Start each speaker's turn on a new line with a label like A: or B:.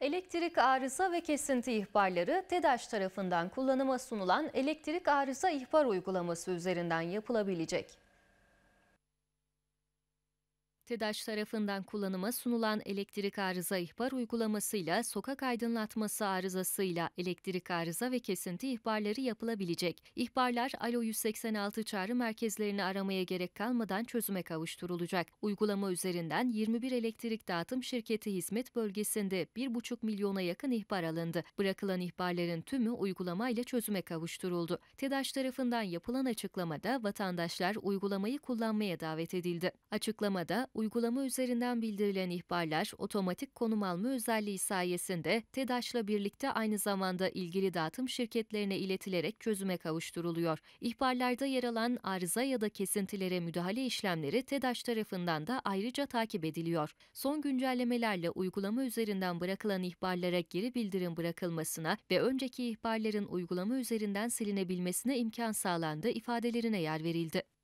A: Elektrik arıza ve kesinti ihbarları TEDAŞ tarafından kullanıma sunulan elektrik arıza ihbar uygulaması üzerinden yapılabilecek. TEDAŞ tarafından kullanıma sunulan elektrik arıza ihbar uygulamasıyla sokak aydınlatması arızasıyla elektrik arıza ve kesinti ihbarları yapılabilecek. İhbarlar Alo 186 çağrı merkezlerini aramaya gerek kalmadan çözüme kavuşturulacak. Uygulama üzerinden 21 elektrik dağıtım şirketi hizmet bölgesinde 1,5 milyona yakın ihbar alındı. Bırakılan ihbarların tümü uygulamayla çözüme kavuşturuldu. TEDAŞ tarafından yapılan açıklamada vatandaşlar uygulamayı kullanmaya davet edildi. Açıklamada uygulama üzerinden bildirilen ihbarlar otomatik konum alma özelliği sayesinde TEDAŞ'la birlikte aynı zamanda ilgili dağıtım şirketlerine iletilerek çözüme kavuşturuluyor. İhbarlarda yer alan arıza ya da kesintilere müdahale işlemleri TEDAŞ tarafından da ayrıca takip ediliyor. Son güncellemelerle uygulama üzerinden bırakılan ihbarlara geri bildirim bırakılmasına ve önceki ihbarların uygulama üzerinden silinebilmesine imkan sağlandı ifadelerine yer verildi.